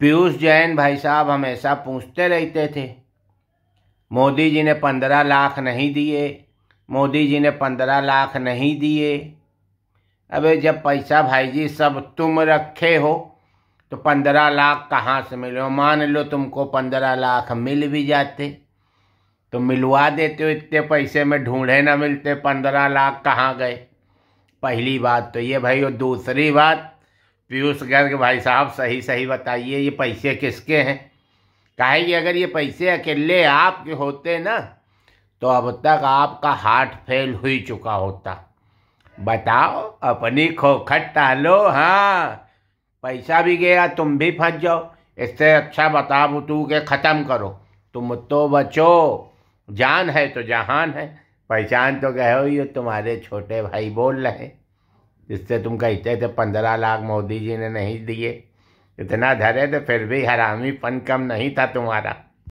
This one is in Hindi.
पीयूष जैन भाई साहब हमेशा पूछते रहते थे मोदी जी ने पंद्रह लाख नहीं दिए मोदी जी ने पंद्रह लाख नहीं दिए अबे जब पैसा भाई जी सब तुम रखे हो तो पंद्रह लाख कहाँ से मिले मान लो तुमको पंद्रह लाख मिल भी जाते तो मिलवा देते हो इतने पैसे में ढूंढे ना मिलते पंद्रह लाख कहाँ गए पहली बात तो ये भाई और दूसरी बात पीयूष गर्ग भाई साहब सही सही बताइए ये पैसे किसके हैं कहे कि अगर ये पैसे अकेले आपके होते ना तो अब तक आपका हार्ट फेल हो चुका होता बताओ अपनी खोखट टालो हाँ पैसा भी गया तुम भी फंस जाओ इससे अच्छा बता बुतू के ख़त्म करो तुम तो बचो जान है तो जहान है पहचान तो गए हो ये तुम्हारे छोटे भाई बोल रहे जिससे तुम कहते थे पंद्रह लाख मोदी जी ने नहीं दिए इतना धरे तो फिर भी हरामीपन कम नहीं था तुम्हारा